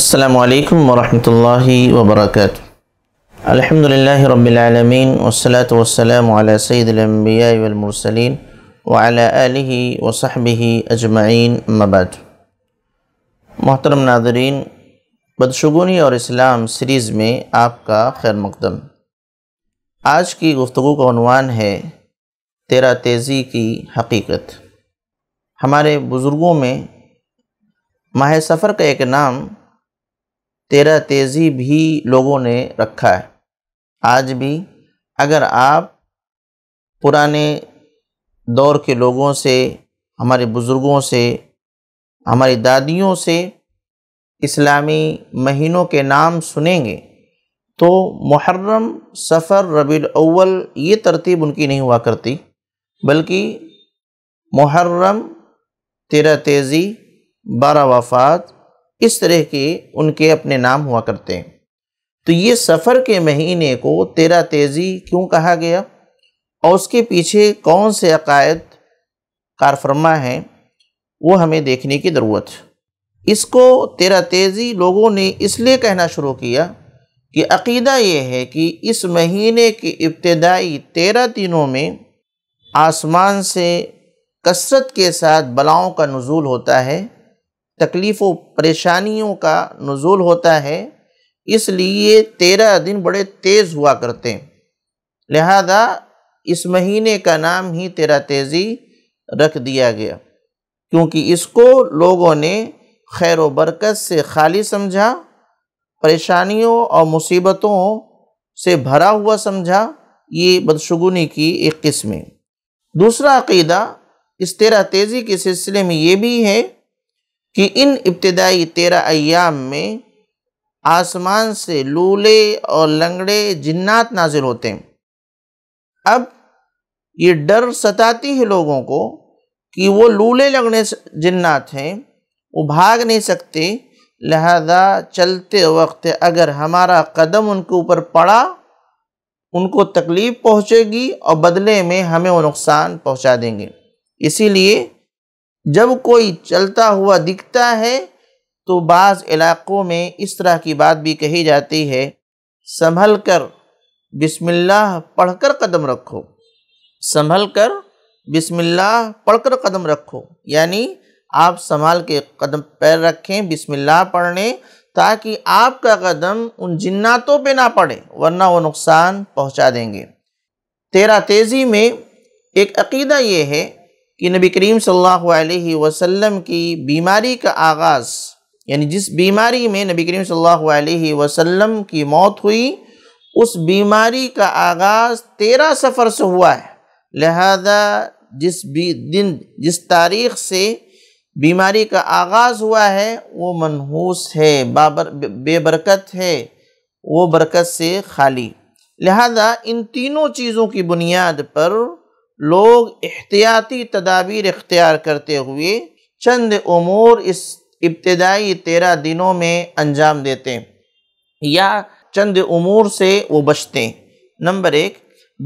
السلام عليكم ورحمة الله وبركاته الحمد لله رب العالمين والصلاة والسلام على سيد الأنبياء والمرسلين وعلى آله وصحبه أجمعين مباد محترم नाजरीन बदशगुनी और इस्लाम सीरीज़ में आपका खैर मकदम आज की गुफ्तु का अनवान है तेरा तेज़ी की हकीकत हमारे बुज़ुर्गों में माह सफ़र का एक नाम तेरा तेज़ी भी लोगों ने रखा है आज भी अगर आप पुराने दौर के लोगों से हमारे बुज़ुर्गों से हमारी दादियों से इस्लामी महीनों के नाम सुनेंगे तो मुहर्रम सफ़र रबील अव्वल ये तरतीब उनकी नहीं हुआ करती बल्कि मुहर्रम तेरा तेज़ी बारह वफ़ात इस तरह के उनके अपने नाम हुआ करते हैं तो ये सफ़र के महीने को तेरा तेज़ी क्यों कहा गया और उसके पीछे कौन से अकायद कारफरमा हैं वो हमें देखने की ज़रूरत इसको तेरा तेज़ी लोगों ने इसलिए कहना शुरू किया कि अकीदा ये है कि इस महीने के इब्तदाई तेरह दिनों में आसमान से कसरत के साथ बलाओं का नज़ूल होता है तकलीफ़ों परेशानियों का नज़ुल होता है इसलिए तेरह दिन बड़े तेज़ हुआ करते हैं लिहाजा इस महीने का नाम ही तेरह तेज़ी रख दिया गया क्योंकि इसको लोगों ने खैर बरकत से खाली समझा परेशानियों और मुसीबतों से भरा हुआ समझा ये बदशगुनी की एक किस्म है दूसरा अकीदा इस तेरह तेज़ी के सिलसिले में ये भी है कि इन इब्तदाई तेरह अयाम में आसमान से लूले और लंगड़े जिन्नात नाजिल होते हैं अब ये डर सताती है लोगों को कि वो लूले लंगड़े जिन्नात हैं वो भाग नहीं सकते लिहाजा चलते वक्त अगर हमारा कदम उनके ऊपर पड़ा उनको तकलीफ़ पहुँचेगी और बदले में हमें वो नुकसान पहुँचा देंगे इसीलिए जब कोई चलता हुआ दिखता है तो बाज़ इलाक़ों में इस तरह की बात भी कही जाती है संभल कर बिस्मिल्लाह पढ़कर कदम रखो संभल कर बिस्मिल्लाह पढ़कर कदम रखो यानी आप संभाल के कदम पैर रखें बिस्मिल्लाह पढ़ने ताकि आपका कदम उन जिन्नातों पे ना पड़े वरना वो नुकसान पहुंचा देंगे तेरा तेज़ी में एक अकीदा ये है कि नबी करीम सल्लल्लाहु अलैहि वसल्लम की बीमारी का आगाज़ यानी जिस बीमारी में नबी करीम सल्लल्लाहु अलैहि वसल्लम की मौत हुई उस बीमारी का आगाज़ तेरह सफ़र से हुआ है लिहाजा जिस भी दिन जिस तारीख से बीमारी का आगाज़ हुआ है वो मनहूस है बाबर बेबरकत है वो बरकत से खाली लिहाजा इन तीनों चीज़ों की बुनियाद पर लोग एहतियाती तदाबीर इख्तियार करते हुए चंद अमूर इस इब्तदाई तेरह दिनों में अंजाम देते हैं या चंद अमूर से वो बचते हैं नंबर एक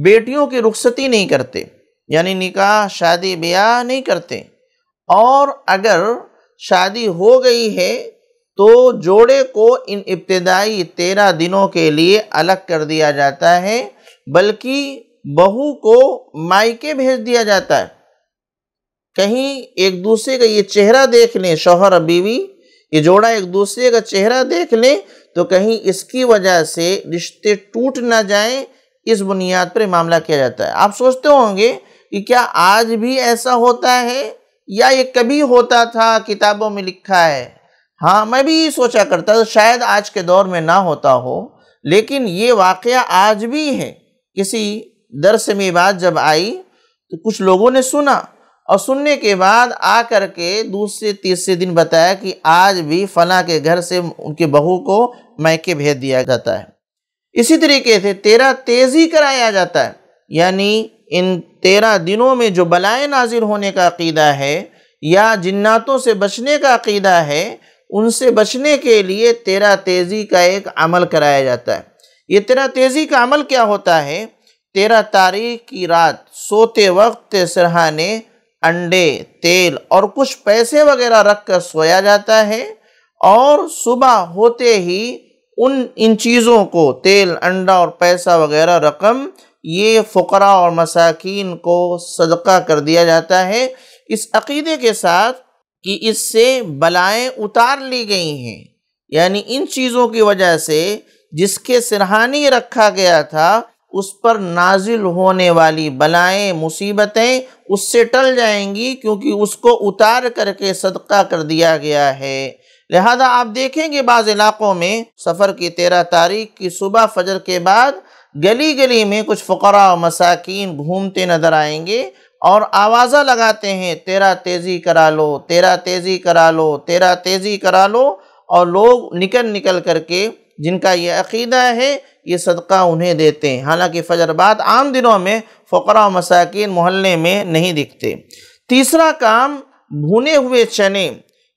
बेटियों की रुखसती नहीं करते यानी निकाह शादी ब्याह नहीं करते और अगर शादी हो गई है तो जोड़े को इन इब्तदाई तेरह दिनों के लिए अलग कर दिया जाता है बल्कि बहू को मायके भेज दिया जाता है कहीं एक दूसरे का ये चेहरा देख लें शोहर और बीवी ये जोड़ा एक दूसरे का चेहरा देख लें तो कहीं इसकी वजह से रिश्ते टूट ना जाएं इस बुनियाद पर मामला किया जाता है आप सोचते होंगे कि क्या आज भी ऐसा होता है या ये कभी होता था किताबों में लिखा है हाँ मैं भी सोचा करता था शायद आज के दौर में ना होता हो लेकिन ये वाक़ आज भी है किसी दरस में बात जब आई तो कुछ लोगों ने सुना और सुनने के बाद आ कर के दूसरे तीसरे दिन बताया कि आज भी फला के घर से उनके बहू को मैके भेज दिया जाता है इसी तरीके से तेरह तेज़ी कराया जाता है यानी इन तेरह दिनों में जो बलाएँ नाजिर होने का अकीदा है या जिन्नातों से बचने का अकीदा है उनसे बचने के लिए तेरह तेज़ी का एक अमल कराया जाता है ये तेरह तेज़ी का अमल क्या होता है तेरह तारीख की रात सोते वक्त सरहाने अंडे तेल और कुछ पैसे वगैरह रख कर सोया जाता है और सुबह होते ही उन इन चीज़ों को तेल अंडा और पैसा वगैरह रकम ये फ़करा और मसाकिन को सदका कर दिया जाता है इस अकीदे के साथ कि इससे बलाएँ उतार ली गई हैं यानी इन चीज़ों की वजह से जिसके सिरहानी रखा गया था उस पर नाजिल होने वाली बलाएँ मुसीबतें उससे टल जाएंगी क्योंकि उसको उतार करके सदका कर दिया गया है लिहाजा आप देखेंगे बाज़ इलाक़ों में सफ़र की तेरह तारीख की सुबह फजर के बाद गली गली में कुछ फ़करा और मसाकिन घूमते नज़र आएंगे और आवाज़ा लगाते हैं तेरा तेज़ी करा लो तेरा तेज़ी करा लो तेरा तेज़ी करा लो और लोग निकल निकल करके जिनका ये अकीदा है ये सदका उन्हें देते हैं हालांकि फजर बाद आम दिनों में फ़करा मसाकिन मोहल्ले में नहीं दिखते तीसरा काम भुने हुए चने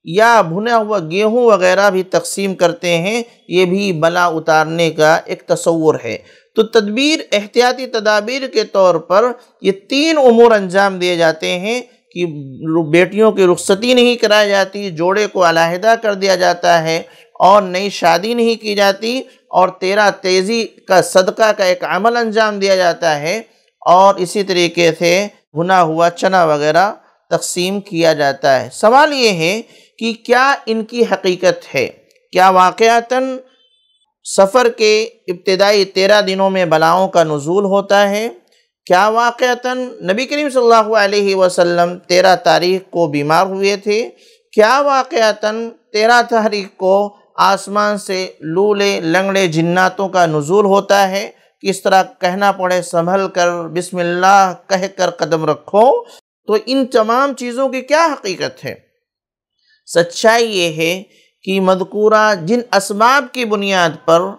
या भुना हुआ गेहूं वगैरह भी तकसीम करते हैं ये भी बला उतारने का एक तस्वुर है तो तदबीर एहतियाती तदाबीर के तौर पर ये तीन उमूर अंजाम दिए जाते हैं कि बेटियों की रुख्सती नहीं कराई जाती जोड़े को अलहदा कर दिया जाता है और नई शादी नहीं की जाती और तेरा तेज़ी का सदका का एक अमल अंजाम दिया जाता है और इसी तरीके से भुना हुआ चना वगैरह तकसीम किया जाता है सवाल ये है कि क्या इनकी हकीकत है क्या वाक़ता सफ़र के इब्तदाई तेरह दिनों में बलाओं का नज़ूल होता है क्या वाक़ता नबी करीम सल्लल्लाहु अलैहि वसल्लम तेरह तारीख को बीमार हुए थे क्या वाक़ता तेरह तारीख को आसमान से लूले लंगड़े जिन्नातों का नज़ूल होता है किस तरह कहना पड़े संभल कर बिस्मिल्लाह कह कर कदम रखो तो इन तमाम चीज़ों की क्या हकीकत है सच्चाई ये है कि मदकूरा जिन इसबाब की बुनियाद पर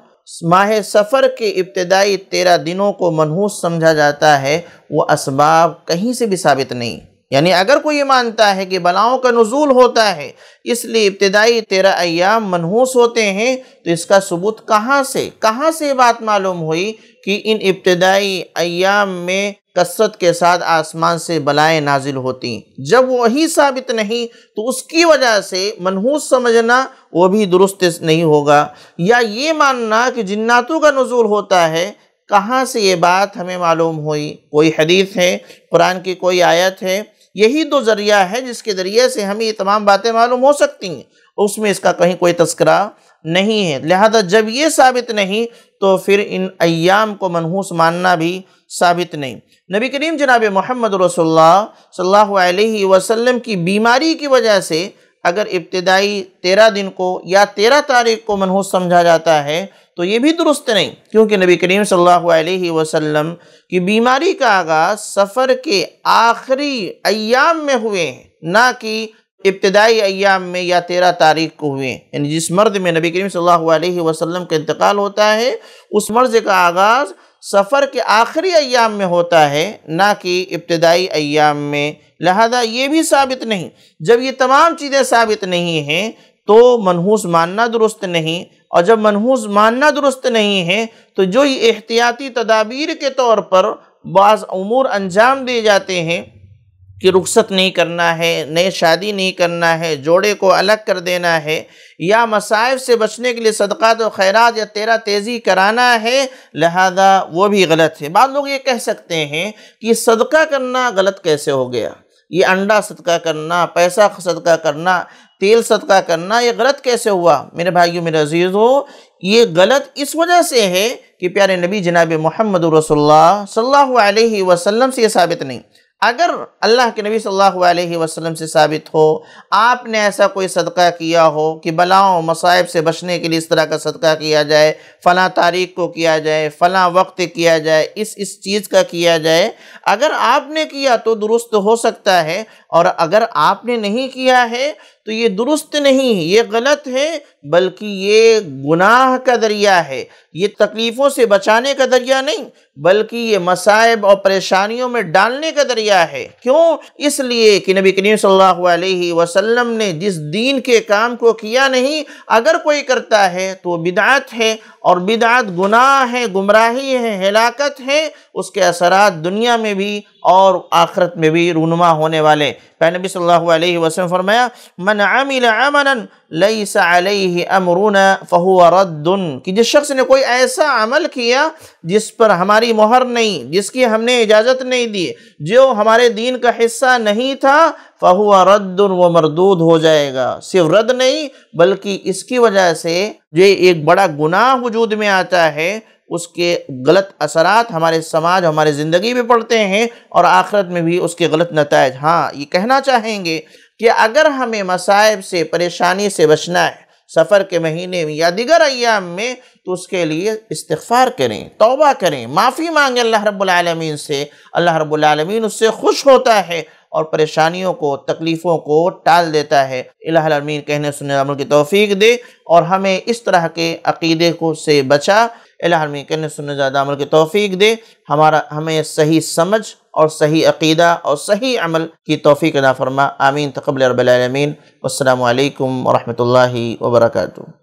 माह सफ़र के इब्तदाई तेरह दिनों को मनहूस समझा जाता है वह इसबाब कहीं से भी साबित नहीं यानी अगर कोई ये मानता है कि बलाओं का नजूल होता है इसलिए इब्तदाई तेरह अयाम मनहूस होते हैं तो इसका सबूत कहाँ से कहाँ से बात मालूम हुई कि इन इब्तदाई अयाम में कसरत के साथ आसमान से बलाएं नाजिल होती जब वही साबित नहीं तो उसकी वजह से मनहूस समझना वो भी दुरुस्त नहीं होगा या ये मानना कि जन्नातों का नजूल होता है कहाँ से ये बात हमें मालूम हुई कोई हदीस है कुरान की कोई आयत है यही दो जरिया है जिसके ज़रिए से हमें ये तमाम बातें मालूम हो सकती हैं उसमें इसका कहीं कोई तस्करा नहीं है लिहाजा जब ये साबित नहीं तो फिर इन अयाम को मनहूस मानना भी साबित नहीं नबी करीम जनाब मोहम्मद रसोल्ला सल्लल्लाहु अलैहि वसल्लम की बीमारी की वजह से अगर इब्तदाई तेरह दिन को या तेरह तारीख को मनहूस समझा जाता है तो ये भी दुरुस्त नहीं क्योंकि नबी करीम सल्लल्लाहु अलैहि वसल्लम की बीमारी का आगाज़ सफ़र के आखिरी अयाम में हुए हैं ना कि इब्तदाई अयाम में या तेरह तारीख को हुए यानी जिस मर्द में नबी करीम सल्लल्लाहु अलैहि वसल्लम का इंतकाल होता है उस मर्ज का आगाज़ सफ़र के आखिरी अयाम में होता है ना कि इब्तदाई अयाम में लिहाजा ये भी साबित नहीं जब ये तमाम चीज़ें साबित नहीं हैं तो मनहूस मानना दुरुस्त नहीं और जब मनहूस मानना दुरुस्त नहीं है तो जो ये एहतियाती तदाबीर के तौर पर बाज़ अमूर अंजाम दिए जाते हैं कि रुखसत नहीं करना है नए शादी नहीं करना है जोड़े को अलग कर देना है या मसाइब से बचने के लिए सदक़ात और खैरात या तेरा तेज़ी कराना है लिहाजा वो भी गलत है बाद लोग ये कह सकते हैं कि सदका करना गलत कैसे हो गया ये अंडा सदका करना पैसा सदका करना तेल सदका करना ये गलत कैसे हुआ मेरे भाइयों मेरे अजीज़ हो ये गलत इस वजह से है कि प्यारे नबी जनाब मोहम्मद रसोल्ला सल्लल्लाहु अलैहि वसल्लम से ये साबित नहीं अगर अल्लाह के नबी सल्लल्लाहु अलैहि वसल्लम से साबित हो आपने ऐसा कोई सदका किया हो कि बलाओं मसाइब से बचने के लिए इस तरह का सदका किया जाए फ़लाँ तारीख को किया जाए फ़लाँ वक्त किया जाए इस इस चीज़ का किया जाए अगर आपने किया तो दुरुस्त हो सकता है और अगर आपने नहीं किया है तो ये दुरुस्त नहीं है ये गलत है बल्कि ये गुनाह का दरिया है ये तकलीफ़ों से बचाने का दरिया नहीं बल्कि ये मसायब और परेशानियों में डालने का दरिया है क्यों इसलिए कि नबी करीम सल्लल्लाहु अलैहि वसल्लम ने जिस दीन के काम को किया नहीं अगर कोई करता है तो बिदात है और बिदात गुनाह है गुमराही है हिलाकत है उसके असरात दुनिया में भी और आखरत में भी रूनुमा होने वाले पहले नबी सल्लल्लाहु अलैहि वसल्लम फरमाया मन अमिल अमन लईस अलैहि अमरुना फहुआ कि जिस शख्स ने कोई ऐसा अमल किया जिस पर हमारी मोहर नहीं जिसकी हमने इजाज़त नहीं दी जो हमारे दीन का हिस्सा नहीं था फ़हुआ रद्द व मरदूद हो जाएगा सिर्फ रद्द नहीं बल्कि इसकी वजह से जो एक बड़ा गुनाह वजूद में आता है उसके गलत असरात हमारे समाज हमारे ज़िंदगी में पड़ते हैं और आखिरत में भी उसके गलत नतज हाँ ये कहना चाहेंगे कि अगर हमें मसायब से परेशानी से बचना है सफ़र के महीने में या दिगर अयाम में तो उसके लिए इस्तफ़ार करें तोबा करें माफ़ी मांगें अल्लाह रब्बुल रबालमीन से अल्लाह रब्बुल रबालमीन उससे खुश होता है और परेशानियों को तकलीफ़ों को टाल देता है इलामीन कहने सुनने अमल की तोफ़ी दे और हमें इस तरह के अकीदे को से बचा इलामी कहने सुनने ज़्यादा अमल की तोफ़ी दे हमारा हमें सही समझ और सही अकीदा और सही अमल की तोफ़ी का आमीन तकबल रबालमीन अल्लाम वरहमल वर्का